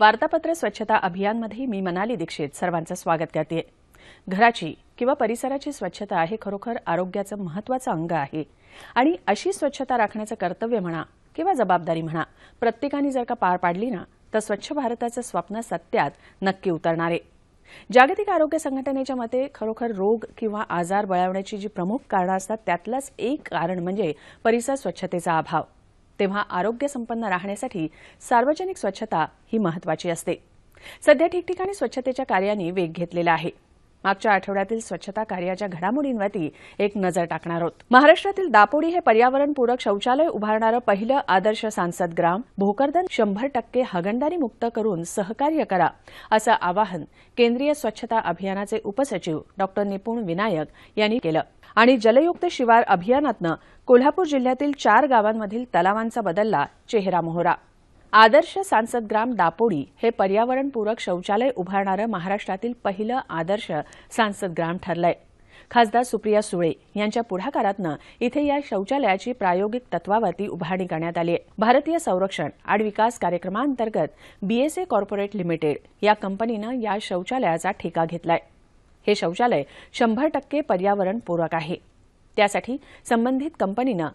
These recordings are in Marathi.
वार्तापत्र स्वच्छता अभियानमध्ये मी मनाली दीक्षित सर्वांचं स्वागत करते घराची किंवा परिसराची स्वच्छता हे खरोखर आरोग्याचं महत्वाचं अंग आहे आणि अशी स्वच्छता राखण्याचं कर्तव्य म्हणा किंवा जबाबदारी म्हणा प्रत्येकाने जर का पार पाडली ना तर स्वच्छ भारताचं स्वप्न सत्यात नक्की उतरणार जागतिक आरोग्य संघटनेच्या मते खरोखर रोग किंवा आजार बळावण्याची जी प्रमुख कारणं असतात त्यातलंच एक कारण म्हणजे परिसर स्वच्छतेचा अभाव तेव्हा आरोग्य संपन्न राहण्यासाठी सार्वजनिक स्वच्छता ही महत्वाची असते सध्या ठिकठिकाणी स्वच्छतेच्या कार्याने वेग घेतलेला आहे मागच्या आठवड्यातील स्वच्छता कार्याच्या घडामोडींवरती एक नजर टाकणार आहोत महाराष्ट्रातील दापोडी हे पर्यावरणपूरक शौचालय उभारणारं पहिलं आदर्श सांसद ग्राम भोकरदन शंभर टक्के हगणदारी मुक्त करून सहकार्य करा असं आवाहन केंद्रीय स्वच्छता अभियानाचे उपसचिव डॉक्टर निपुण विनायक यांनी केलं आणि जलयुक्त शिवार अभियानातनं कोल्हापूर जिल्ह्यातील चार गावांमधील तलावांचा बदलला चेहरा मोहरा आदर्श सांसदग्राम दापोडी हे पर्यावरणपूरक शौचालय उभारणारं महाराष्ट्रातील पहिलं आदर्श सांसदग्राम ठरलंय खासदार सुप्रिया सुळे यांच्या पुढाकारातनं इथे या शौचालयाची प्रायोगिक तत्वावरती उभारणी करण्यात आली आहे भारतीय संरक्षण आणि विकास कार्यक्रमांतर्गत बीएसए कॉर्पोरेट लिमिटेड या कंपनीनं या शौचालयाचा ठेका घेतलाय हे शौचालय शंभर टक्के पर्यावरणपूरक आहे त्यासाठी संबंधित कंपनीनं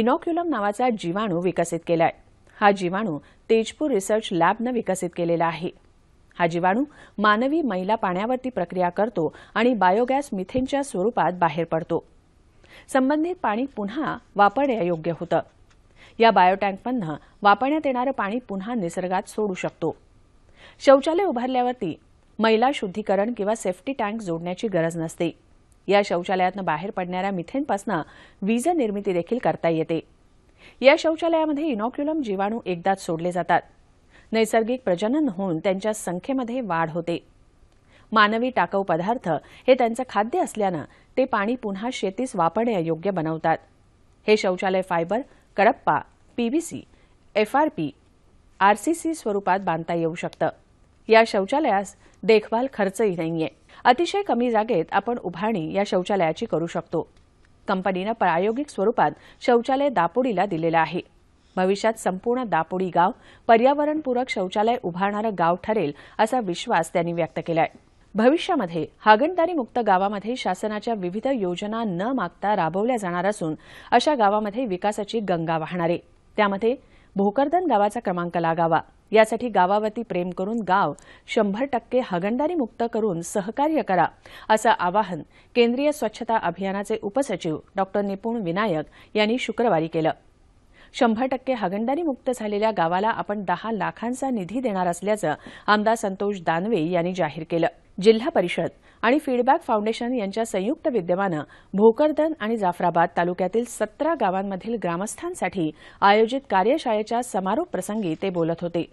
इनॉक्युलम नावाचा जीवाणू विकसित केला आहे हा जीवाणू तेजपूर रिसर्च लॅबनं विकसित केलेला आहे हा जीवाणू मानवी मैला पाण्यावरती प्रक्रिया करतो आणि बायोगॅस मिथेनच्या स्वरूपात बाहेर पडतो संबंधित पाणी पुन्हा वापरण्यायोग्य होतं या बायोटँकमधनं वापरण्यात येणारं पाणी पुन्हा निसर्गात सोडू शकतो शौचालय उभारल्यावरती मैला शुद्धीकरण किंवा सेफ्टी टँक जोडण्याची गरज नसते या शौचालयातनं बाहेर पडणाऱ्या मिथेनपासून वीज निर्मिती देखील करता येते या शौचालयामध्ये इनॉक्युलम जीवाणू एकदाच सोडले जातात नैसर्गिक प्रजनन होऊन त्यांच्या संख्येमध्ये वाढ होते मानवी टाकाऊ पदार्थ हे त्यांचं खाद्य असल्यानं ते पाणी पुन्हा शेतीस वापरण्यायोग्य बनवतात हे शौचालय फायबर कडप्पा पीव्हीसी एफआरपी आरसीसी स्वरूपात बांधता येऊ शकतं या शौचालयास देखभाल खर्चही नाही अतिशय कमी जागेत आपण उभारणी या शौचालयाची करू शकतो कंपनीनं प्रायोगिक स्वरूपात शौचालय दापोडीला दिलेलं आहे भविष्यात संपूर्ण दापोडी गाव पर्यावरणपूरक शौचालय उभारणारं गाव ठरेल असा विश्वास त्यांनी व्यक्त केलाय आहे भविष्यामध्ये हागणदारी मुक्त गावामध्ये शासनाच्या विविध योजना न मागता राबवल्या जाणार असून अशा गावामध्ये विकासाची गंगा वाहणार आहे त्यामध्ये भोकरदन गावाचा क्रमांक लागावा यासाठी गावावरती प्रेम करून गाव शंभर टक्के हगणदारी मुक्त करून सहकार्य करा असं आवाहन केंद्रीय स्वच्छता अभियानाचे उपसचिव डॉक्टर निपुण विनायक यांनी शुक्रवारी केलं शंभर टक्के हगणदारीमुक्त झालेल्या गावाला आपण दहा लाखांचा निधी देणार असल्याचं आमदार संतोष दानवे यांनी जाहीर केलं जिल्हा परिषद आणि फीडबॅक फाउंडेशन यांच्या संयुक्त विद्यमानं भोकरदन आणि जाफराबाद तालुक्यातील सतरा गावांमधील ग्रामस्थांसाठी आयोजित कार्यशाळेच्या समारोप प्रसंगी ते बोलत होते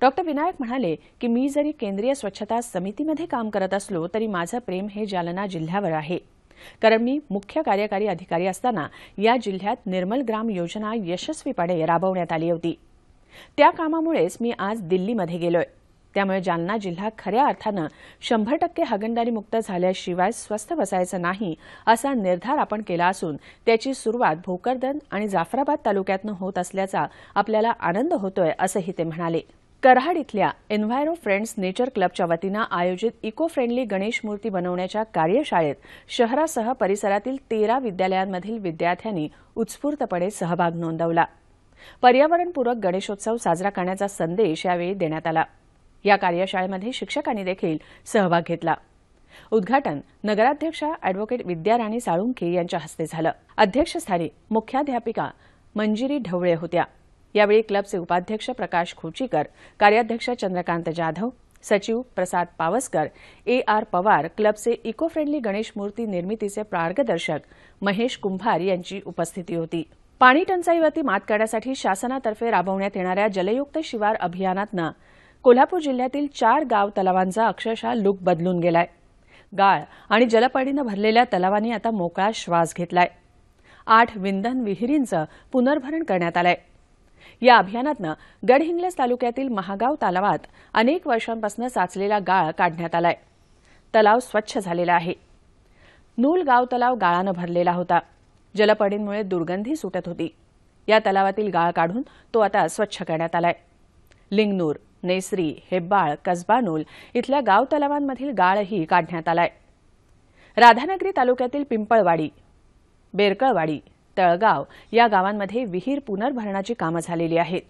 डॉ विनायक म्हणाले की मी जरी केंद्रीय स्वच्छता समितीमध्ये काम करत असलो तरी माझं प्रेम हे जालना जिल्ह्यावर आहे कारण मी मुख्य कार्यकारी अधिकारी असताना या जिल्ह्यात निर्मल ग्राम योजना यशस्वीपणे राबवण्यात आली होती त्या कामामुळेच मी आज दिल्लीमध्ये गेलोय त्यामुळे जालना जिल्हा खऱ्या अर्थानं शंभर टक्के हगणदारी मुक्त झाल्याशिवाय स्वस्थ बसायचं नाही असा निर्धार आपण केला असून त्याची सुरुवात भोकरदन आणि जाफराबाद तालुक्यातनं होत असल्याचा आपल्याला आनंद होतोय असंही ते म्हणाले कराड इथल्या एन्व्हायरो फ्रेंड्स नेचर क्लबच्या वतीनं आयोजित इको फ्रेंडली गणेश मूर्ती बनवण्याच्या कार्यशाळेत शहरासह परिसरातील तेरा विद्यालयांमधील विद्यार्थ्यांनी उत्स्फूर्तपणे सहभाग नोंदवला पर्यावरणपूरक गणेशोत्सव साजरा करण्याचा संदेश यावेळी देण्यात आला या कार्यशाळेमध्ये शिक्षकांनी देखील सहभाग घेतला उद्घाटन नगराध्यक्षा अॅडव्होकेट राणी साळुंखे यांच्या हस्ते झालं अध्यक्षस्थानी मुख्याध्यापिका मंजिरी ढवळे होत्या यावेळी क्लबचे उपाध्यक्ष प्रकाश खोचीकर कार्याध्यक्ष चंद्रकांत जाधव सचिव प्रसाद पावसकर ए आर पवार क्लबचे इको फ्रेंडली गणेश मूर्ती निर्मितीचे मार्गदर्शक महेश कुंभार यांची उपस्थिती होती पाणी टंचाईवरती मात करण्यासाठी शासनातर्फे राबवण्यात येणाऱ्या जलयुक्त शिवार अभियानातनं कोल्हापूर जिल्ह्यातील चार गाव तलावांचा अक्षरशः लुक बदलून गेलाय गाळ आणि जलपाडीनं भरलेल्या तलावांनी आता मोकळा श्वास घेतलाय आठ विंधन विहिरींचं पुनर्भरण करण्यात आलंय या अभियानातनं गडहिंग्लज तालुक्यातील महागाव तलावात अनेक वर्षांपासून साचलेला गाळ काढण्यात आलाय तलाव स्वच्छ झालेला आहे नूल गाव तलाव गाळानं भरलेला होता जलपडींमुळे दुर्गंधी सुटत होती या तलावातील गाळ काढून तो आता स्वच्छ करण्यात आलाय लिंगनूर नेसरी हेब्बाळ कसबानोल इथल्या गाव तलावांमधील गाळही काढण्यात आलाय राधानगरी तालुक्यातील पिंपळवाडी बेरकळवाडी तळगाव या गावांमध्ये विहीर पुनर्भरणाची कामं झालेली आहेत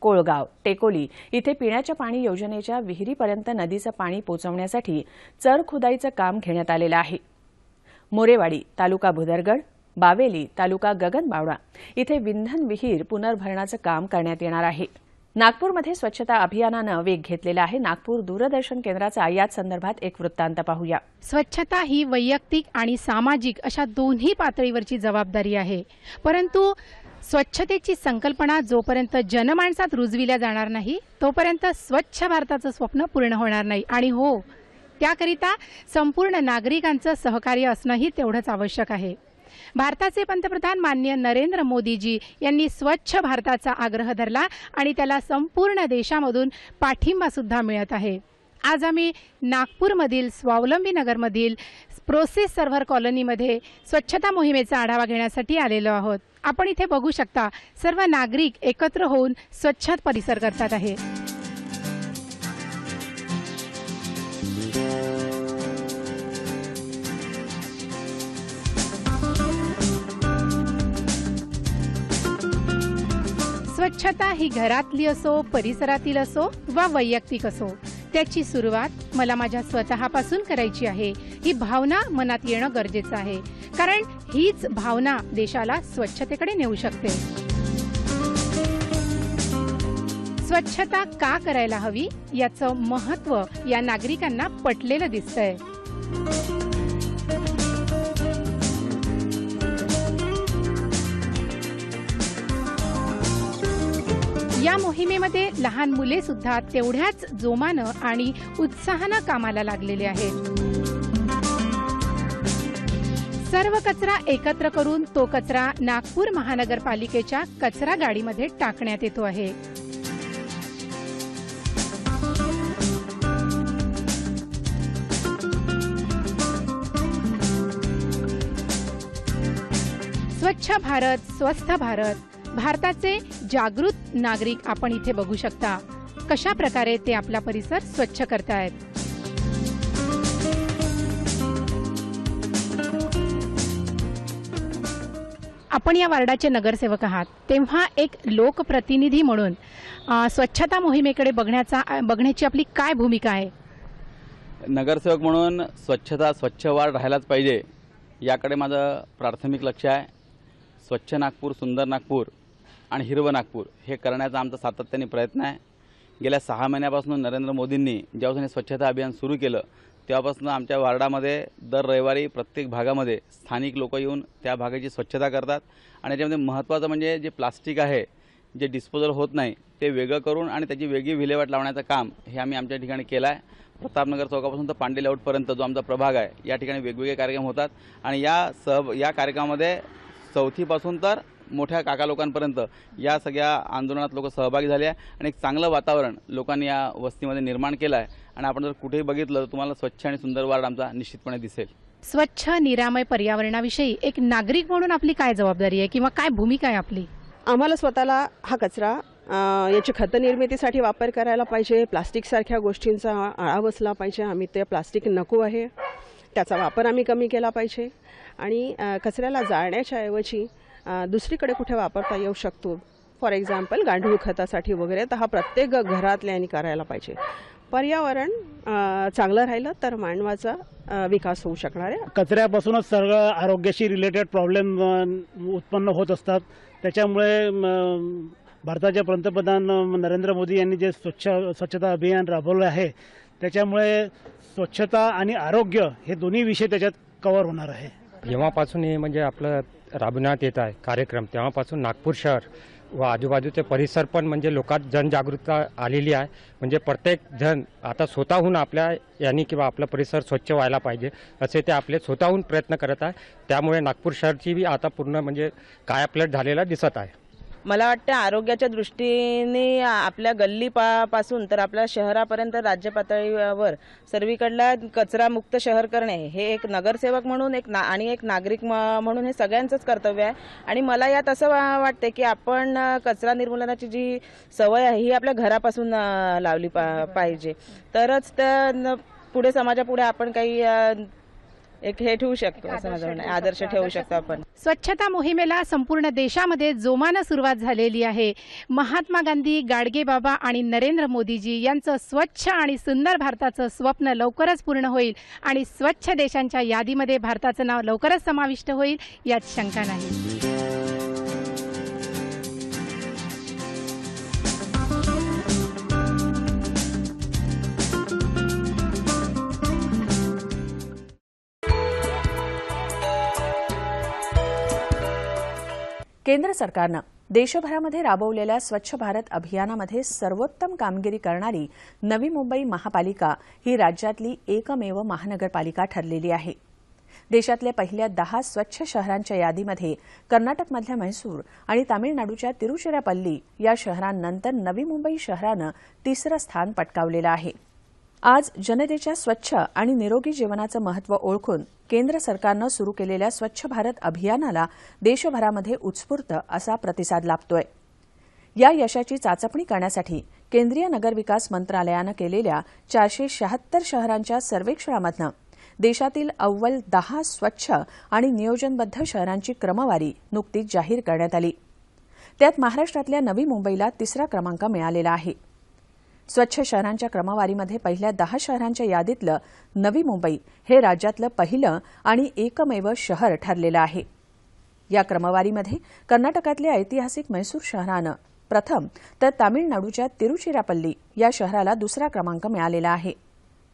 कोळगाव टेकोली इथे पिण्याच्या पाणी योजनेच्या विहिरीपर्यंत नदीचं पाणी पोचवण्यासाठी चर खुदाईचं काम घेण्यात आलेलं आहे मोरेवाडी तालुका भुदरगड बावेली तालुका गगनबावडा इथे विंधन विहीर पुनर्भरणाचं काम करण्यात येणार आहे नागपूरमध्ये स्वच्छता अभियानानं वेग घेतलेला आहे नागपूर दूरदर्शन केंद्राचा याच संदर्भात एक वृत्तांत पाहूया स्वच्छता ही वैयक्तिक आणि सामाजिक अशा दोन्ही पातळीवरची जबाबदारी आहे परंतु स्वच्छतेची संकल्पना जोपर्यंत जनमाणसात रुजविल्या जाणार नाही तोपर्यंत स्वच्छ भारताचं स्वप्न पूर्ण होणार नाही आणि हो त्याकरिता संपूर्ण नागरिकांचं सहकार्य असणंही तेवढंच आवश्यक आहे भारताचे पंतप्रधान मान्य नरेंद्र मोदीजी यांनी स्वच्छ भारताचा आग्रह धरला आणि त्याला संपूर्ण देशामधून पाठिंबा सुद्धा मिळत आहे आज आम्ही नागपूरमधील स्वावलंबी नगरमधील प्रोसेस सर्व्हर कॉलनीमध्ये स्वच्छता मोहिमेचा आढावा घेण्यासाठी आलेलो आहोत आपण इथे बघू शकता सर्व नागरिक एकत्र होऊन स्वच्छ परिसर करतात आहे स्वच्छता ही घरातली असो परिसरातील असो वा वैयक्तिक असो त्याची सुरुवात मला माझ्या स्वतःपासून करायची आहे ही भावना मनात येणं गरजेचं आहे कारण हीच भावना देशाला स्वच्छतेकडे नेऊ शकते स्वच्छता का करायला हवी याचं महत्व या नागरिकांना पटलेलं दिसतंय या मोहिमेमध्ये लहान मुले सुद्धा तेवढ्याच जोमानं आणि उत्साहानं कामाला लागलेले आहेत सर्व कचरा एकत्र करून तो कचरा नागपूर महानगरपालिकेच्या कचरा गाडीमध्ये टाकण्यात येतो आहे स्वच्छ भारत स्वस्थ भारत भारताचे जागृत नागरिक आपण इथे बघू शकता कशा प्रकारे ते आपला परिसर स्वच्छ करतायत आपण या वार्डाचे नगरसेवक आहात तेव्हा एक लोकप्रतिनिधी म्हणून स्वच्छता मोहिमेकडे बघण्याचा बघण्याची आपली काय भूमिका आहे नगरसेवक म्हणून स्वच्छता स्वच्छ वार्ड राहायलाच पाहिजे याकडे माझं प्राथमिक लक्ष आहे स्वच्छ नागपूर सुंदर नागपूर आणि हिरवं नागपूर हे करण्याचा आमचा सातत्याने प्रयत्न आहे गेल्या सहा महिन्यापासून नरेंद्र मोदींनी ज्यापासून हे स्वच्छता अभियान सुरू केलं तेव्हापासून आमच्या वार्डामध्ये दर रविवारी प्रत्येक भागामध्ये स्थानिक लोक येऊन त्या भागाची स्वच्छता करतात आणि याच्यामध्ये महत्त्वाचं म्हणजे जे प्लास्टिक आहे जे डिस्पोजल होत नाही ते वेगळं करून आणि त्याची वेगळी विल्हेवाट लावण्याचं काम हे आम्ही आमच्या ठिकाणी केलं आहे प्रतापनगर चौकापासून तर पांडे लाऊटपर्यंत जो आमचा प्रभाग आहे या ठिकाणी वेगवेगळे कार्यक्रम होतात आणि या सह या कार्यक्रमामध्ये चौथीपासून तर मोठ्या काका लोकांपर्यंत या सगळ्या आंदोलनात लोक सहभागी झाले आहे आणि एक चांगलं वातावरण लोकांनी या वस्तीमध्ये निर्माण केलं आहे आणि आपण जर कुठेही बघितलं तर तुम्हाला स्वच्छ आणि सुंदर वार्ड आमचा निश्चितपणे दिसेल स्वच्छ निरामय पर्यावरणाविषयी एक नागरिक म्हणून आपली काय जबाबदारी आहे किंवा काय भूमिका आहे आपली आम्हाला स्वतःला हा कचरा याची खत निर्मितीसाठी वापर करायला पाहिजे प्लास्टिकसारख्या गोष्टींचा आळा बसला पाहिजे आम्ही ते प्लास्टिक नको आहे त्याचा वापर आम्ही कमी केला पाहिजे आणि कचऱ्याला जाळण्याच्या ऐवजी दुसरीकडे कुठे वापरता येऊ शकतो फॉर एक्झाम्पल गांडूळ खतासाठी वगैरे तर हा प्रत्येक घरातल्यानी करायला पाहिजे पर्यावरण चांगलं राहिलं तर मानवाचा विकास होऊ शकणार आहे कचऱ्यापासूनच सर्व आरोग्याशी रिलेटेड प्रॉब्लेम उत्पन्न होत असतात त्याच्यामुळे भारताच्या पंतप्रधान नरेंद्र मोदी यांनी जे स्वच्छ स्वच्छता अभियान राबवलं आहे त्याच्यामुळे स्वच्छता आणि आरोग्य हे दोन्ही विषय त्याच्यात कवर होणार आहे जेव्हापासून हे म्हणजे आपलं राबवण्यात येत आहे कार्यक्रम तेव्हापासून नागपूर शहर व आजूबाजूचे परिसर पण म्हणजे लोकात जनजागृतता आलेली आहे म्हणजे प्रत्येक जण आता स्वतःहून आपल्या यांनी किंवा आपला परिसर स्वच्छ व्हायला पाहिजे असे ते आपले स्वतःहून प्रयत्न करत आहे त्यामुळे नागपूर शहरची बी आता पूर्ण म्हणजे कायापलट झालेला दिसत आहे मला वाटतं आरोग्याच्या दृष्टीने आपल्या गल्ली पा पासून तर आपल्या शहरापर्यंत राज्य पातळीवर सर्वीकडला मुक्त शहर करणे हे एक नगरसेवक म्हणून एक ना आणि एक नागरिक म्हणून हे सगळ्यांचंच कर्तव्य आहे आणि मला यात असं वाटते की आपण कचरा निर्मूलनाची जी सवय आहे ही आपल्या घरापासून लावली पा पाहिजे तरच त्या पुढे समाजापुढे आपण काही एक हे ठेवू शकतो असं आदर्श शकतो आपण स्वच्छता मोहिमेला संपूर्ण देशामध्ये जोमानं सुरुवात झालेली आहे महात्मा गांधी गाडगे बाबा आणि नरेंद्र मोदीजी यांचं स्वच्छ आणि सुंदर भारताचं स्वप्न लवकरच पूर्ण होईल आणि स्वच्छ देशांच्या यादीमध्ये भारताचं नाव लवकरच समाविष्ट होईल यात शंका नाही केंद्र सरकारनं देशभरामध्ये राबवलेल्या स्वच्छ भारत अभियानामध्ये सर्वोत्तम कामगिरी करणारी नवी मुंबई महापालिका ही राज्यातली एकमेव महानगरपालिका ठरलेली आहे देशातल्या पहिल्या दहा स्वच्छ शहरांच्या यादीमध्ये कर्नाटकमधल्या म्हैसूर आणि तामिळनाडूच्या तिरुचिरापल्ली या शहरांनंतर नवी मुंबई शहरानं तिसरं स्थान पटकावलेलं आहे आज जनतेच्या स्वच्छ आणि निरोगी जीवनाचं महत्व ओळखून केंद्र सरकारनं सुरू केलेल्या स्वच्छ भारत अभियानाला देशभरामध्ये उत्स्फूर्त असा प्रतिसाद लाभतोय या यशाची चाचपणी करण्यासाठी केंद्रीय नगरविकास मंत्रालयानं केलेल्या चारशे शहात्तर शहरांच्या सर्वेक्षणामधनं देशातील अव्वल दहा स्वच्छ आणि नियोजनबद्ध शहरांची क्रमवारी नुकतीच जाहीर करण्यात आली त्यात महाराष्ट्रातल्या नवी मुंबईला तिसरा क्रमांक मिळालेला आहे स्वच्छ शहरांच्या क्रमवारीमध्ये पहिल्या दहा शहरांच्या यादीतलं नवी मुंबई हे राज्यातलं पहिलं आणि एकमेव शहर ठरलेलं आहे या क्रमवारीमध्ये कर्नाटकातल्या ऐतिहासिक मैसूर शहरानं प्रथम तर तामिळनाडूच्या तिरुचिरापल्ली या शहराला दुसरा क्रमांक मिळालेला आहे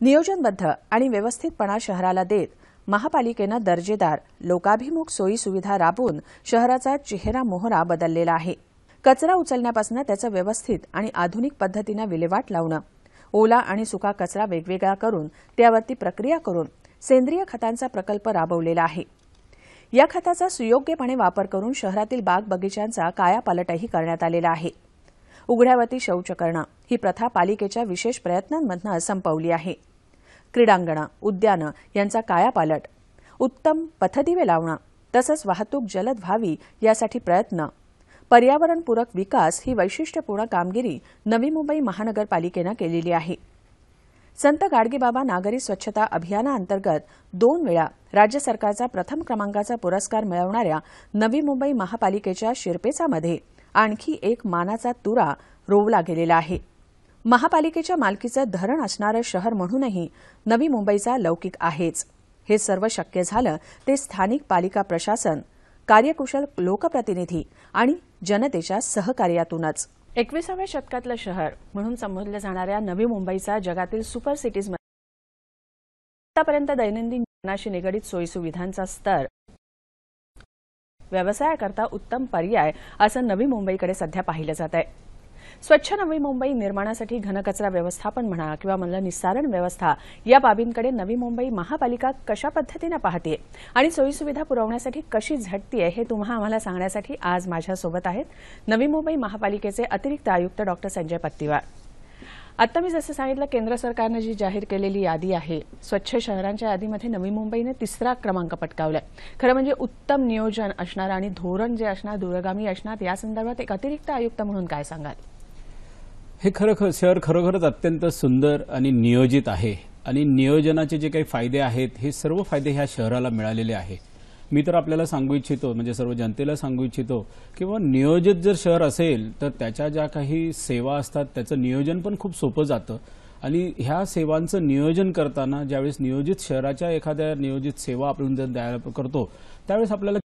नियोजनबद्ध आणि व्यवस्थितपणा शहराला देत महापालिकेनं दर्जेदार लोकाभिमुख सोयी सुविधा राबवून शहराचा चेहरा मोहरा बदललेला आहे कचरा उचलण्यापासून त्याचं व्यवस्थित आणि आधुनिक पद्धतीनं विल्हेवाट लावणं ओला आणि सुका कचरा वेगवेगळा करून त्यावरती प्रक्रिया करून सेंद्रिय खतांचा प्रकल्प राबवलेला आहे या खताचा सुयोग्यपणे वापर करून शहरातील बाग बगीचांचा कायापालटही करण्यात आलेला आहे उघड्यावरती शौच करणं ही प्रथा पालिकेच्या विशेष प्रयत्नांमधनं संपवली आहे क्रीडांगणं उद्यानं यांचा कायापालट उत्तम पथदिवे लावणं तसंच वाहतूक जलद व्हावी यासाठी प्रयत्न पर्यावरणपूरक विकास ही वैशिष्ट्यपूर्ण कामगिरी नवी मुंबई महानगरपालिकेनं केलेली आहे संत गाडगेबाबा नागरी स्वच्छता अभियानाअंतर्गत दोन वेळा राज्य सरकारचा प्रथम क्रमांकाचा पुरस्कार मिळवणाऱ्या नवी मुंबई महापालिकेच्या शिरपेचामध्ये आणखी एक मानाचा तुरा रोवला गेलेला आहे महापालिकेच्या मालकीचं धरण असणारं शहर म्हणूनही नवी मुंबईचा लौकिक आहेच हे सर्व शक्य झालं ते स्थानिक पालिका प्रशासन कार्यकुशल लोकप्रतिनिधी आणि जनतेच्या सहकार्यातूनच एकविसाव्या शतकातलं शहर म्हणून संबोधल्या जाणाऱ्या नवी मुंबईचा जगातील सुपर सिटीज आतापर्यंत दैनंदिन जीवनाशी निगडित सोयीसुविधांचा स्तर व्यवसायाकरता उत्तम पर्याय असं नवी मुंबईकडे सध्या पाहिलं जात आहे स्वच्छ नवी मुंबई निर्माणासाठी घनकचरा व्यवस्थापन म्हणा किंवा निस्सारण व्यवस्था या बाबींकडे नवी मुंबई महापालिका कशा पद्धतीनं पाहते आणि सोयीसुविधा पुरवण्यासाठी कशी झटतीये हे तुम्हा आम्हाला सांगण्यासाठी आज माझ्यासोबत आहेत नवी मुंबई महापालिकेचे अतिरिक्त आयुक्त डॉक्टर संजय पत्तीवार आता मी जसं सांगितलं केंद्र सरकारनं जी जाहीर केलेली यादी आहे स्वच्छ शहरांच्या यादीमध्ये नवी मुंबईने तिसरा क्रमांक पटकावलाय खरं म्हणजे उत्तम नियोजन असणार आणि धोरण जे असणार दूरगामी असणार या संदर्भात एक अतिरिक्त आयुक्त म्हणून काय सांगाल हे खरं शहर खरोखरच अत्यंत सुंदर आणि नियोजित आहे आणि नियोजनाचे जे काही फायदे आहेत हे सर्व फायदे ह्या शहराला मिळालेले आहे मी तर आपल्याला सांगू इच्छितो म्हणजे सर्व जनतेला सांगू इच्छितो किंवा नियोजित जर शहर असेल तर त्याच्या ज्या काही सेवा असतात त्याचं नियोजन पण खूप सोपं जातं आणि ह्या सेवांचं नियोजन करताना ज्यावेळेस नियोजित शहराच्या एखाद्या नियोजित सेवा आपण जर द्यायला करतो त्यावेळेस आपल्याला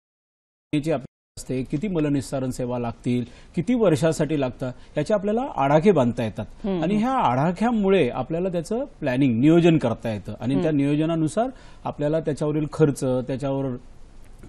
असते किती मलनिस्तारण सेवा लागतील किती वर्षासाठी लागतात याचे आपल्याला आढाखे बांधता येतात आणि ह्या आढाख्यामुळे आपल्याला त्याचं प्लॅनिंग नियोजन करता येतं आणि त्या नियोजनानुसार आपल्याला त्याच्यावरील खर्च त्याच्यावर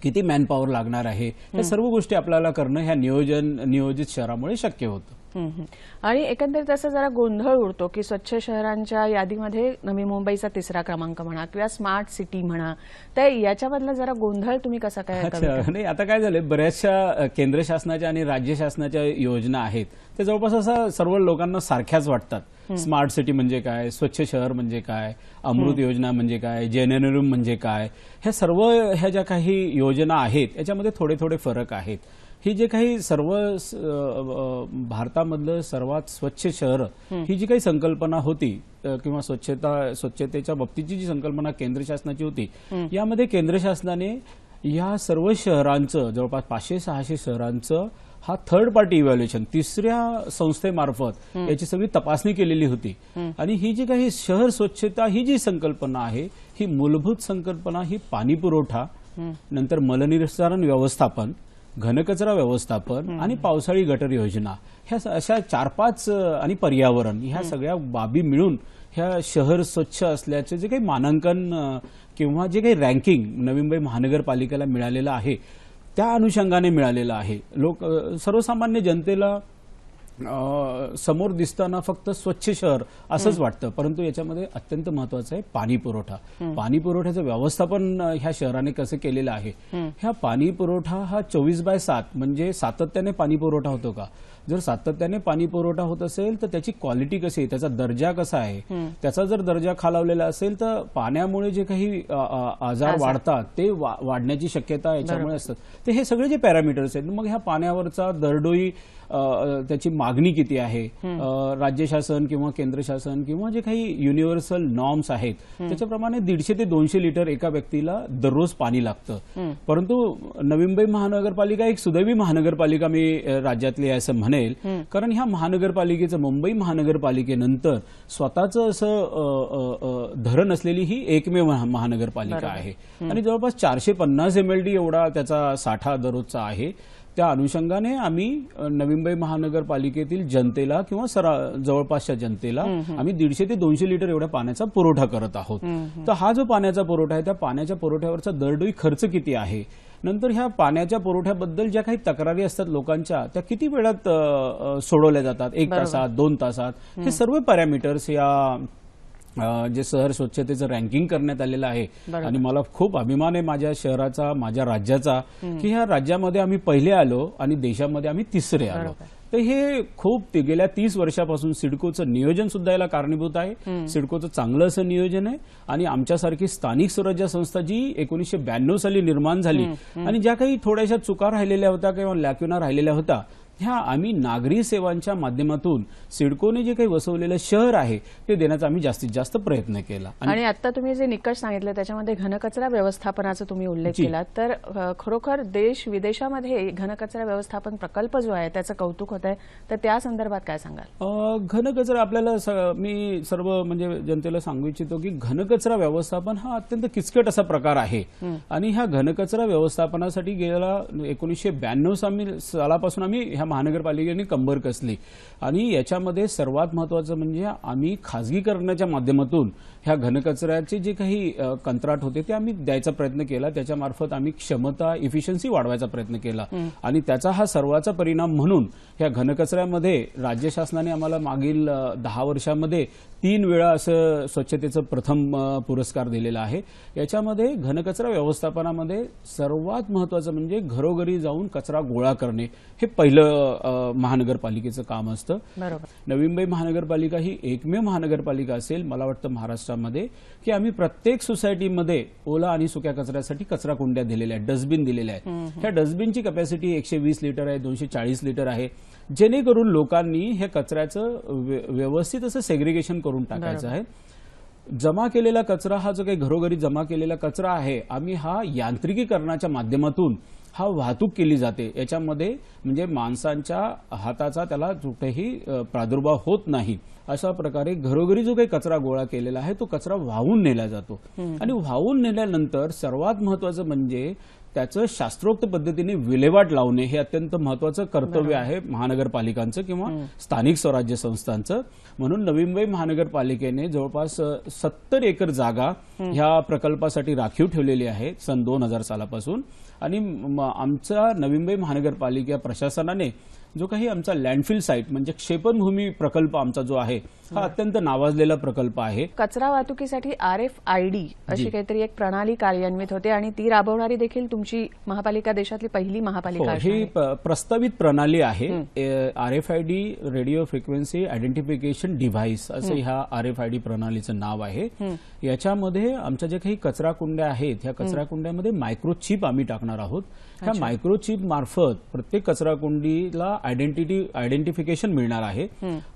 किती मॅनपॉवर लागणार आहे या सर्व गोष्टी आपल्याला करणं ह्या नियोजन नियोजित शहरामुळे शक्य होतं आणि एकंदरीत असा जरा गोंधळ उडतो की स्वच्छ शहरांच्या यादीमध्ये नवी मुंबईचा तिसरा क्रमांक म्हणा किंवा स्मार्ट सिटी म्हणा तर याच्यामधला जरा गोंधळ तुम्ही कसा काय नाही आता काय झालं बऱ्याचशा केंद्र शासनाच्या आणि राज्य शासनाच्या योजना आहेत ते जवळपास असं सर्व लोकांना सारख्याच वाटतात स्मार्ट सिटी म्हणजे काय स्वच्छ शहर म्हणजे काय अमृत योजना म्हणजे काय रुम म्हणजे काय ह्या सर्व ह्या ज्या काही योजना आहेत याच्यामध्ये थोडे थोडे फरक आहेत ही जे काही सर्व भारत भारतामधलं सर्वात स्वच्छ शहर ही जी काही संकल्पना होती किंवा स्वच्छता स्वच्छतेच्या बाबतीची जी संकल्पना केंद्र शासनाची होती यामध्ये केंद्र शासनाने या सर्व शहरांचं जवळपास पाचशे सहाशे शहरांचं हा थर्ड पार्टी इव्हॅल्युएशन तिसऱ्या संस्थेमार्फत याची सगळी तपासणी केलेली होती आणि ही जी काही शहर स्वच्छता ही जी संकल्पना आहे ही मूलभूत संकल्पना ही पाणी पुरवठा नंतर मलनिरसारण व्यवस्थापन घनकचरा व्यवस्थापन आणि पावसाळी गटर योजना ह्या अशा चार पाच आणि पर्यावरण ह्या सगळ्या बाबी मिळून ह्या शहर स्वच्छ असल्याचे जे काही मानांकन किंवा जे काही रँकिंग नवी मुंबई महानगरपालिकेला मिळालेलं आहे त्या अनुषंगाने मिळालेलं आहे लोक सर्वसामान्य जनतेला समोर दिसताना फक्त स्वच्छ शहर असंच वाटतं परंतु याच्यामध्ये अत्यंत महत्वाचं आहे पाणी पुरवठा पाणी पुरवठ्याचं व्यवस्थापन ह्या शहराने कसं केलेलं आहे ह्या पाणी पुरवठा हा चोवीस बाय सात म्हणजे सातत्याने पाणी पुरवठा होतो का जर सातत्याने पाणी पुरवठा होत असेल तर त्याची क्वालिटी कशी आहे त्याचा दर्जा कसा आहे त्याचा जर दर्जा खालावलेला असेल तर पाण्यामुळे जे काही आजार वाढतात ते वाढण्याची शक्यता याच्यामुळे असतात तर हे सगळे जे पॅरामीटर्स आहेत मग ह्या पाण्यावरचा दरडोई त्याची मागणी किती आहे राज्य शासन किंवा केंद्र शासन किंवा जे काही युनिव्हर्सल नॉर्म्स आहेत त्याच्याप्रमाणे दीडशे ते दोनशे लिटर एका व्यक्तीला दररोज पाणी लागतं परंतु नवी मुंबई महानगरपालिका एक सुदैवी महानगरपालिका मी राज्यातली आहे असं म्हणे बनेल कारण ह्या महानगरपालिकेचं मुंबई महानगरपालिकेनंतर स्वतःचं असं धरण असलेली ही एकमेव महानगरपालिका आहे आणि जवळपास चारशे पन्नास एमएलडी एवढा त्याचा साठा दररोजचा आहे त्या अनुषंगाने आम्ही नवी मुंबई महानगरपालिकेतील जनतेला किंवा जवळपासच्या जनतेला आम्ही दीडशे ते दोनशे लिटर एवढ्या पाण्याचा पुरवठा करत आहोत तर हा जो पाण्याचा पुरवठा आहे त्या पाण्याच्या पुरवठ्यावरचा दरडोई खर्च किती आहे नंतर ह्या पाण्याच्या पुरवठ्याबद्दल ज्या काही तक्रारी असतात लोकांच्या त्या किती वेळात सोडवल्या जातात एक तासात दोन तासात हे सर्व पॅरामीटर्स या जे शहर स्वच्छतेचं रँकिंग करण्यात आलेलं आहे आणि मला खूप अभिमान आहे माझ्या शहराचा माझ्या राज्याचा की ह्या राज्यामध्ये आम्ही पहिले आलो आणि देशामध्ये आम्ही तिसरे आलो तर हे खूप गेल्या तीस वर्षापासून सिडकोचं नियोजन सुद्धा याला कारणीभूत आहे सिडकोचं चांगलं असं नियोजन आहे आणि आमच्यासारखी स्थानिक स्वराज्य संस्था जी एकोणीसशे ब्याण्णव साली निर्माण झाली आणि ज्या काही थोड्याशा चुका राहिलेल्या होत्या किंवा लॅक्युना राहिलेल्या होत्या ह्या आम्ही नागरी सेवांच्या माध्यमातून सिडकोने जे काही वसवलेलं शहर आहे ते देण्याचा आम्ही जास्तीत जास्त प्रयत्न केला आणि आता तुम्ही जे निकष सांगितले त्याच्यामध्ये घनकचरा व्यवस्थापनाचा तुम्ही उल्लेख केला तर खरोखर देश विदेशामध्ये घनकचरा व्यवस्थापन प्रकल्प जो आहे त्याचं कौतुक होत आहे तर त्या संदर्भात काय सांगाल घनकचरा आपल्याला मी सर्व म्हणजे जनतेला सांगू इच्छितो की घनकचरा व्यवस्थापन हा अत्यंत किचकट असा प्रकार आहे आणि ह्या घनकचरा व्यवस्थापनासाठी गेला एकोणीसशे ब्याण्णव सालापासून आम्ही महानगरपालिकेने कंबर कसली आणि याच्यामध्ये सर्वात महत्त्वाचं म्हणजे आम्ही खाजगीकरणाच्या माध्यमातून ह्या घनकचऱ्याचे जे काही कंत्राट होते ते आम्ही द्यायचा प्रयत्न केला त्याच्यामार्फत आम्ही क्षमता इफिशियन्सी वाढवायचा प्रयत्न केला आणि त्याचा हा सर्वाचा परिणाम म्हणून ह्या घनकचऱ्यामध्ये राज्य शासनाने आम्हाला मागील दहा वर्षामध्ये तीन वेळा असं स्वच्छतेचं प्रथम पुरस्कार दिलेला आहे याच्यामध्ये घनकचरा व्यवस्थापनामध्ये सर्वात महत्वाचं म्हणजे घरोघरी जाऊन कचरा गोळा करणे हे पहिलं महानगरपालिकेचं काम असतं नवी मुंबई महानगरपालिका ही एकमेव महानगरपालिका असेल मला वाटतं महाराष्ट्रामध्ये मध्ये की आम्ही प्रत्येक सोसायटीमध्ये ओला आणि सुक्या कचऱ्यासाठी कचरा कुंड्या दिलेल्या आहेत डस्टबिन दिलेल्या आहेत ह्या डस्टबिनची कॅपॅसिटी एकशे वीस लिटर आहे दोनशे चाळीस लिटर आहे जेणेकरून लोकांनी हे कचऱ्याचं व्यवस्थित असं सेग्रिगेशन करून टाकायचं आहे जमा केलेला कचरा हा जो काही घरोघरी जमा केलेला कचरा आहे आम्ही हा यांत्रिकीकरणाच्या माध्यमातून हा वाहतूक केली जाते याच्यामध्ये म्हणजे माणसांच्या हाताचा त्याला कुठेही प्रादुर्भाव होत नाही अशा प्रकारे घरोघरी जो काही कचरा गोळा केलेला आहे तो कचरा वाहून नेला जातो आणि वाहून नेल्यानंतर सर्वात महत्वाचं म्हणजे त्याचं शास्त्रोक्त पद्धतीने विल्हेवाट लावणे हे अत्यंत महत्वाचं कर्तव्य आहे महानगरपालिकांचं किंवा स्थानिक स्वराज्य संस्थांचं म्हणून नवी मुंबई महानगरपालिकेने जवळपास सत्तर एकर जागा ह्या प्रकल्पासाठी राखीव ठेवलेली आहे सन दोन हजार सालापासून आणि आमच्या नवी मुंबई महानगरपालिका प्रशासनाने जो काही आमचा लँडफिल साईट म्हणजे क्षेपणभूमी प्रकल्प आमचा जो आहे हा अत्यंत नावाजलेला प्रकल्प आहे कचरा वाहतुकीसाठी आर एफ आय डी अशी काहीतरी एक प्रणाली कार्यान्वित होते आणि ती राबवणारी देखील तुमची महापालिका देशातली पहिली महापालिका हो, ही प्रस्तावित प्रणाली आहे R F I D radio frequency identification device असं ह्या आर एफ आय डी प्रणालीचं नाव आहे याच्यामध्ये आमच्या ज्या काही कचरा कुंड्या आहेत ह्या कचरा कुंड्यामध्ये मायक्रोचिप आम्ही टाकणार आहोत त्या मायक्रोचिप मार्फत प्रत्येक कचरा कुंडीला आयडेंटिटी आयडेंटिफिकेशन मिळणार आहे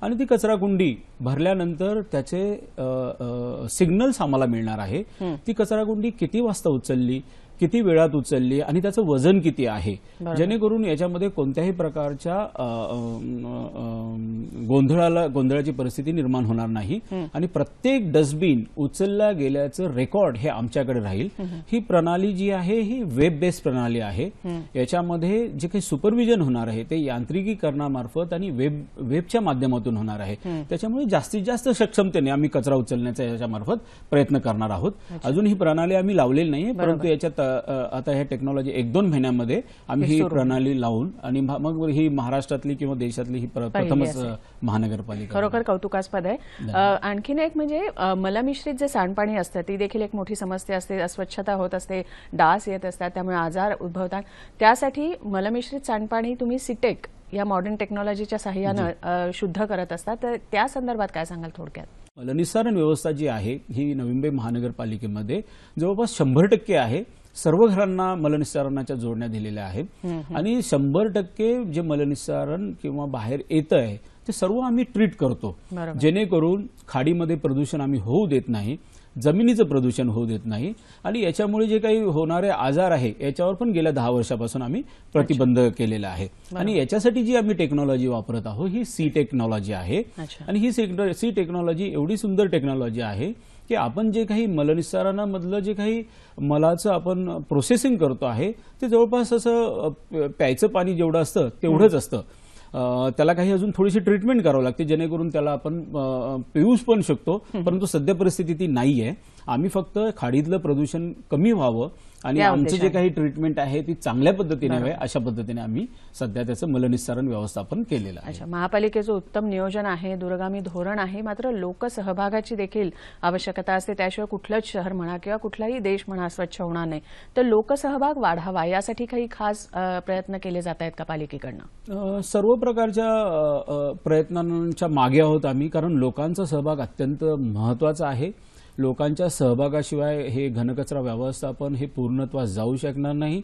आणि ती कचरा कुंडी भरल्यानंतर त्याचे सिग्नल्स आम्हाला मिळणार आहे ती कचरा कुंडी किती वाजता उचलली किती वेळात उचलली आणि त्याचं वजन किती आहे जेणेकरून याच्यामध्ये कोणत्याही प्रकारच्या गोंधळाला गोंधळाची परिस्थिती निर्माण होणार नाही आणि प्रत्येक डस्टबिन उचलल्या गेल्याचं रेकॉर्ड हे आमच्याकडे राहील ही प्रणाली जी आहे ही वेब बेस्ड प्रणाली आहे याच्यामध्ये जे काही सुपरविजन होणार आहे ते यांत्रिकीकरणामार्फत आणि वेब वेबच्या माध्यमातून होणार आहे त्याच्यामुळे जास्तीत जास्त सक्षमतेने आम्ही कचरा उचलण्याचा याच्यामार्फत प्रयत्न करणार आहोत अजून ही प्रणाली आम्ही लावलेली नाही परंतु याच्यात आता ह्या टेक्नॉलॉजी एक दोन महिन्यामध्ये आम्ही ही प्रणाली लावून आणि मग ही महाराष्ट्रातली किंवा देशातली ही प्रथमच महानगरपालिका खरोखर कौतुकास्पद आहे आणखीन एक म्हणजे मलमिश्रित जे सांडपाणी असतं ती देखील एक मोठी समस्या असते अस्वच्छता होत असते डास येत असतात त्यामुळे आजार उद्भवतात त्यासाठी मलमिश्रित सांडपाणी तुम्ही सिटेक e या मॉडर्न टेक्नॉलॉजीच्या सहाय्यानं शुद्ध करत असतात तर त्या संदर्भात काय सांगाल थोडक्यात मलनिस्सारण व्यवस्था जी आहे ही नवी मुंबई महानगरपालिकेमध्ये जवळपास शंभर टक्के आहे सर्व घरांना मलनिस्सारणाच्या जोडण्या दिलेल्या आहेत आणि शंभर टक्के जे मलनिस्सारण किंवा बाहेर येत आहे ते सर्व आम्ही ट्रीट करतो जेणेकरून खाडीमध्ये प्रदूषण आम्ही होऊ देत नाही जमिनीचं प्रदूषण होऊ देत नाही आणि याच्यामुळे जे काही होणारे आजार आहे याच्यावर पण गेल्या दहा वर्षापासून आम्ही प्रतिबंध केलेला आहे आणि याच्यासाठी जी आम्ही टेक्नॉलॉजी वापरत आहोत ही सी टेक्नॉलॉजी आहे आणि ही सी टेक्नॉलॉजी एवढी सुंदर टेक्नॉलॉजी आहे की आपण जे काही मलनिस्सारणामधलं जे काही मलाचं आपण प्रोसेसिंग करतो आहे ते जवळपास असं प्यायचं पाणी जेवढं असतं तेवढंच असतं त्याला काही अजून थोडीशी ट्रीटमेंट करावं लागते जेणेकरून त्याला आपण पिऊच पण शकतो परंतु सध्या परिस्थिती ती नाही आहे आम्ही फक्त खाडीतलं प्रदूषण कमी व्हावं आणि आमचं जे काही ट्रीटमेंट आहे ती चांगल्या पद्धतीने व्हावी अशा पद्धतीने आम्ही सध्या त्याचं मलनिस्सारण व्यवस्थापन केलेलं आहे महापालिकेचं उत्तम नियोजन आहे दूरगामी धोरण आहे मात्र लोकसहभागाची देखील आवश्यकता असते त्याशिवाय कुठलंच शहर म्हणा किंवा कुठलाही देश म्हणा स्वच्छ होणार नाही तर लोकसहभाग वाढावा यासाठी काही खास प्रयत्न केले जात आहेत का पालिकेकडनं सर्व प्रकारच्या प्रयत्नांच्या मागे आहोत आम्ही कारण लोकांचा सहभाग अत्यंत महत्वाचा आहे लोकांच्या सहभागाशिवाय हे घनकचरा व्यवस्थापन हे पूर्णत्वास जाऊ शकणार नाही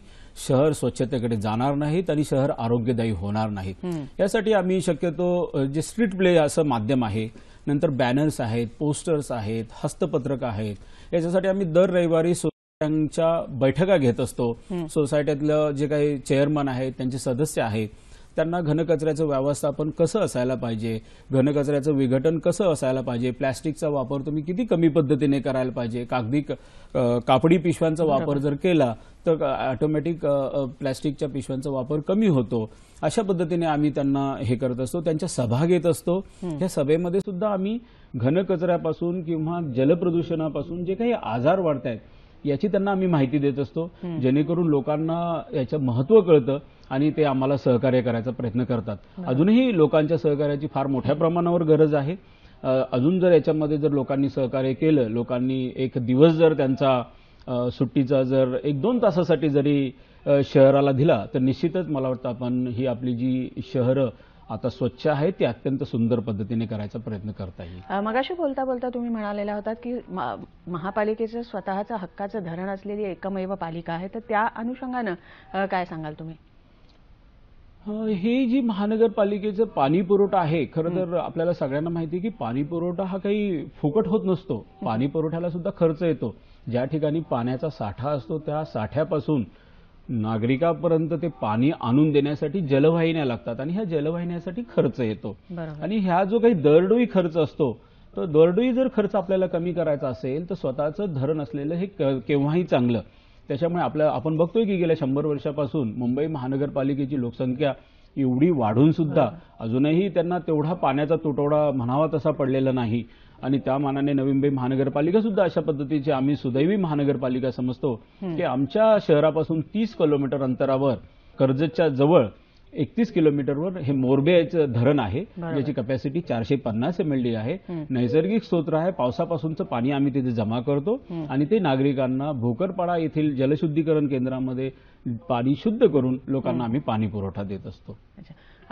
शहर स्वच्छतेकडे जाणार नाहीत आणि शहर आरोग्यदायी होणार नाहीत यासाठी आम्ही शक्यतो जे स्ट्रीट प्ले असं माध्यम आहे नंतर बॅनर्स आहेत पोस्टर्स आहेत हस्तपत्रक आहेत याच्यासाठी आम्ही दर रविवारी सोसायट्यांच्या बैठका घेत असतो सोसायटीतलं जे काही चेअरमन आहेत त्यांचे सदस्य आहेत त्यांना घनकचऱ्याचं व्यवस्थापन कसं असायला पाहिजे घनकचऱ्याचं विघटन कसं असायला पाहिजे प्लॅस्टिकचा वापर तुम्ही किती कमी पद्धतीने करायला पाहिजे कागदी कापडी पिशव्यांचा वापर जर केला तर ऑटोमॅटिक प्लॅस्टिकच्या पिशव्यांचा वापर कमी होतो अशा पद्धतीने आम्ही त्यांना हे करत असतो त्यांच्या सभा घेत असतो या सभेमध्ये सुद्धा आम्ही घनकचऱ्यापासून किंवा जलप्रदूषणापासून जे काही आजार वाढत आहेत याची त्यांना आम्ही माहिती देत असतो जेणेकरून लोकांना याचं महत्व कळतं आणि ते आम्हाला सहकार्य करायचा प्रयत्न करतात अजूनही लोकांच्या सहकार्याची फार मोठ्या प्रमाणावर गरज आहे अजून जर याच्यामध्ये जर लोकांनी सहकार्य केलं लोकांनी एक दिवस जर त्यांचा सुट्टीचा जर एक दोन तासासाठी जरी शहराला दिला तर निश्चितच मला वाटतं आपण ही आपली जी शहरं आता स्वच्छ आहे ते अत्यंत सुंदर पद्धतीने करायचा प्रयत्न करता येईल मगाशी बोलता बोलता तुम्ही म्हणालेला होतात की महापालिकेचं स्वतःचा हक्काचं धरण असलेली एकमेव पालिका आहे तर त्या अनुषंगानं काय सांगाल तुम्ही हे जी महानगरपालिकेचं पाणी पुरवठा आहे खरं तर आपल्याला सगळ्यांना माहिती की पाणी पुरवठा हा काही फुकट होत नसतो पाणी पुरवठ्याला सुद्धा खर्च येतो ज्या ठिकाणी पाण्याचा साठा असतो त्या साठ्यापासून नागरिकापर्यंत ते पाणी आणून देण्यासाठी जलवाहिन्या लागतात आणि ह्या जलवाहिन्यासाठी खर्च येतो आणि ह्या जो काही दरडोई खर्च असतो तर दरडोई जर खर्च आपल्याला कमी करायचा असेल तर स्वतःचं धरण असलेलं हे केव्हाही चांगलं त्याच्यामुळे आपल्या आपण बघतोय की गेल्या शंभर वर्षापासून मुंबई महानगरपालिकेची लोकसंख्या एवढी वाढून सुद्धा अजूनही त्यांना तेवढा पाण्याचा तुटवडा म्हणावा तसा पडलेला नाही आणि त्या मानाने नवी मुंबई महानगरपालिका सुद्धा अशा पद्धतीची आम्ही सुदैवी महानगरपालिका समजतो की आमच्या शहरापासून तीस किलोमीटर अंतरावर कर्जतच्या जवळ एकतीस किलोमीटरवर हे मोरबेचं धरण आहे ज्याची कपॅसिटी चारशे पन्नास एम एल डी आहे नैसर्गिक स्त्रोत आहे पावसापासूनचं पाणी आम्ही तिथे जमा करतो आणि ते नागरिकांना भोकरपाडा येथील जलशुद्धीकरण केंद्रामध्ये पाणी शुद्ध करून लोकांना आम्ही पाणी पुरवठा देत असतो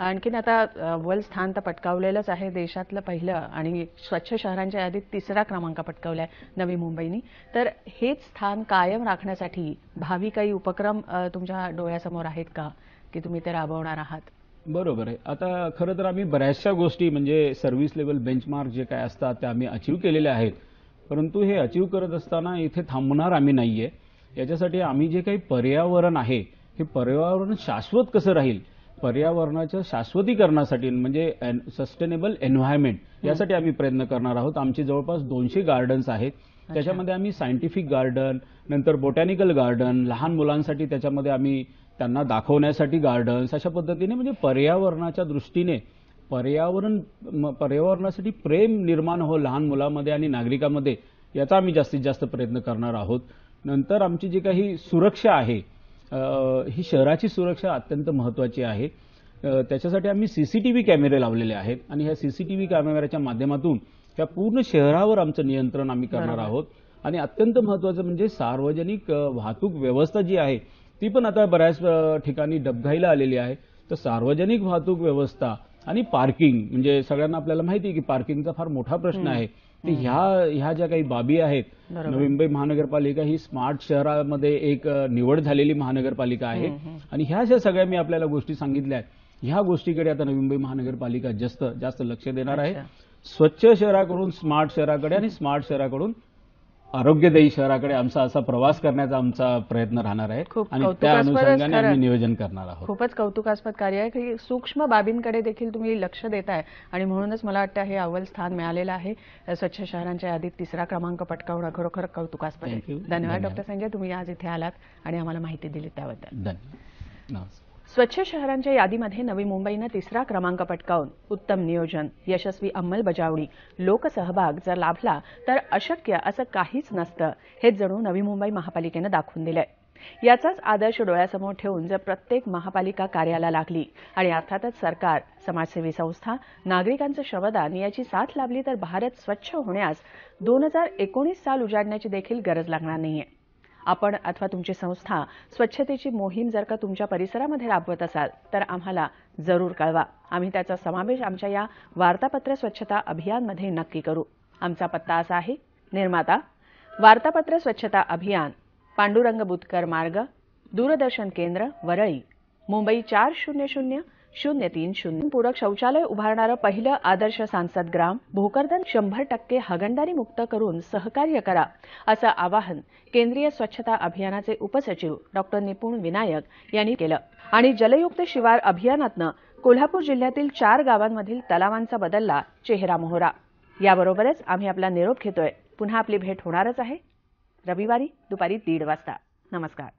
आणखीन आता वर्ल्ड स्थान तर पटकावलेलंच आहे देशातलं पहिलं आणि स्वच्छ शहरांच्या यादीत तिसरा क्रमांक पटकावला आहे नवी मुंबईनी तर हेच स्थान कायम राखण्यासाठी भावी काही उपक्रम तुमच्या डोळ्यासमोर आहेत का की तुम्ही ते राबवणार आहात बरोबर आहे आता खरं तर आम्ही बऱ्याचशा गोष्टी म्हणजे सर्व्हिस लेवल बेंचमार्क जे काय असतात ते आम्ही अचीव्ह केलेल्या आहेत परंतु हे अचीव्ह करत असताना इथे थांबणार आम्ही नाही आहे याच्यासाठी आम्ही जे काही पर्यावरण आहे हे पर्यावरण शाश्वत कसं राहील पर्यावरणाच्या शाश्वतीकरणासाठी म्हणजे सस्टेनेबल एन्व्हायरमेंट यासाठी आम्ही प्रयत्न करणार आहोत आमची जवळपास दोनशे गार्डन्स आहेत त्याच्यामध्ये आम्ही सायंटिफिक गार्डन नंतर बोटॅनिकल गार्डन लहान मुलांसाठी त्याच्यामध्ये आम्ही त्यांना दाखवण्यासाठी गार्डन्स अशा पद्धतीने म्हणजे पर्यावरणाच्या दृष्टीने पर्यावरण पर्यावरणासाठी प्रेम निर्माण हो लहान मुलामध्ये आणि नागरिकामध्ये याचा आम्ही जास्तीत जास्त प्रयत्न करणार आहोत नंतर आमची जी काही सुरक्षा आहे ही शहराची सुरक्षा अत्यंत महत्त्वाची आहे त्याच्यासाठी आम्ही सी सी टी व्ही कॅमेरे लावलेले आहेत आणि ह्या सी सी टी व्ही कॅमेऱ्याच्या माध्यमातून त्या पूर्ण शहरावर आमचं नियंत्रण आम्ही करणार आहोत आणि अत्यंत महत्त्वाचं म्हणजे सार्वजनिक वाहतूक व्यवस्था जी आहे ती पण आता बऱ्याच ठिकाणी डबघाईला आलेली आहे तर सार्वजनिक वाहतूक व्यवस्था आणि पार्किंग म्हणजे सगळ्यांना आपल्याला माहिती आहे की पार्किंगचा फार मोठा प्रश्न आहे ह्या ह्या ज्या काही बाबी आहेत मुंबई महानगरपालिका ही स्मार्ट शहरामध्ये एक निवड झालेली महानगरपालिका आहे आणि ह्या ज्या सगळ्या मी आपल्याला गोष्टी सांगितल्या आहेत ह्या गोष्टीकडे आता नवी मुंबई महानगरपालिका जास्त जास्त लक्ष देणार आहे स्वच्छ शहराकडून स्मार्ट शहराकडे आणि स्मार्ट शहराकडून आरोग्यदायी शहराकडे आमचा असा प्रवास करण्याचा आमचा प्रयत्न राहणार आहे आणि त्या अनुषंगाने आम्ही नियोजन करणार आहोत खूपच कौतुकास्पद कार्य आहे की सूक्ष्म बाबींकडे देखील तुम्ही लक्ष देत आहे आणि म्हणूनच मला वाटतं हे अव्वल स्थान मिळालेलं आहे स्वच्छ शहरांच्या यादीत तिसरा क्रमांक पटकावणं खरोखर कौतुकास्पद आहे धन्यवाद डॉक्टर संजय तुम्ही आज इथे आलात आणि आम्हाला माहिती दिली त्याबद्दल धन्यवाद स्वच्छ शहरांच्या यादीमध्ये नवी मुंबईनं तिसरा क्रमांक पटकावून उत्तम नियोजन यशस्वी अंमलबजावणी लोकसहभाग जर लाभला तर अशक्य असं काहीच नसतं हे जणू नवी मुंबई महापालिकेनं दाखवून दिलंय याचाच आदर्श डोळ्यासमोर ठेवून जर प्रत्येक महापालिका कार्याला लागली आणि अर्थातच सरकार समाजसेवी संस्था नागरिकांचं श्रमदान याची साथ लाभली तर भारत स्वच्छ होण्यास दोन हजार एकोणीस साल उजाडण्याची देखील गरज लागणार नाहीये आपण अथवा तुमची संस्था स्वच्छतेची मोहीम जर का तुमच्या परिसरामध्ये राबवत असाल तर आम्हाला जरूर कळवा आम्ही त्याचा समावेश आमच्या या वार्तापत्र स्वच्छता अभियानमध्ये नक्की करू आमचा पत्ता असा आहे निर्माता वार्तापत्र स्वच्छता अभियान पांडुरंग बुतकर मार्ग दूरदर्शन केंद्र वरळी मुंबई चार शून्य शून्य शून्य तीन शून्य पूरक शौचालय उभारणारं पहिलं आदर्श सांसद ग्राम भोकरदन शंभर टक्के हगणदारी मुक्त करून सहकार्य करा असं आवाहन केंद्रीय स्वच्छता अभियानाचे उपसचिव डॉक्टर निपुण विनायक यांनी केलं आणि जलयुक्त शिवार अभियानातनं कोल्हापूर जिल्ह्यातील चार गावांमधील तलावांचा बदलला चेहरा मोहरा याबरोबरच आम्ही आपला निरोप घेतोय पुन्हा आपली भेट होणारच आहे रविवारी दुपारी दीड वाजता नमस्कार